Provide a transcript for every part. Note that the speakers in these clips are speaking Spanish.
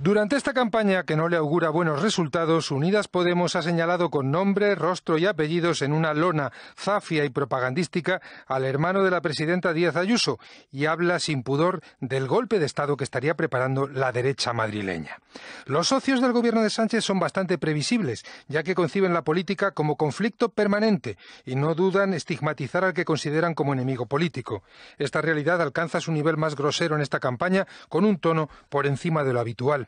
Durante esta campaña, que no le augura buenos resultados, Unidas Podemos ha señalado con nombre, rostro y apellidos en una lona zafia y propagandística al hermano de la presidenta Díaz Ayuso y habla sin pudor del golpe de Estado que estaría preparando la derecha madrileña. Los socios del gobierno de Sánchez son bastante previsibles, ya que conciben la política como conflicto permanente y no dudan estigmatizar al que consideran como enemigo político. Esta realidad alcanza su nivel más grosero en esta campaña con un tono por encima de lo habitual.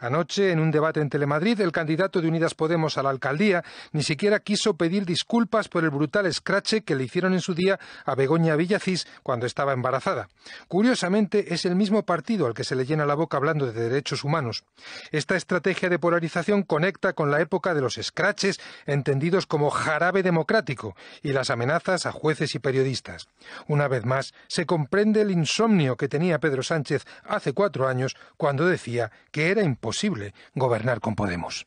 Anoche, en un debate en Telemadrid, el candidato de Unidas Podemos a la alcaldía ni siquiera quiso pedir disculpas por el brutal escrache que le hicieron en su día a Begoña Villacís cuando estaba embarazada. Curiosamente, es el mismo partido al que se le llena la boca hablando de derechos humanos. Esta estrategia de polarización conecta con la época de los escraches, entendidos como jarabe democrático, y las amenazas a jueces y periodistas. Una vez más, se comprende el insomnio que tenía Pedro Sánchez hace cuatro años cuando decía que era imposible gobernar con Podemos.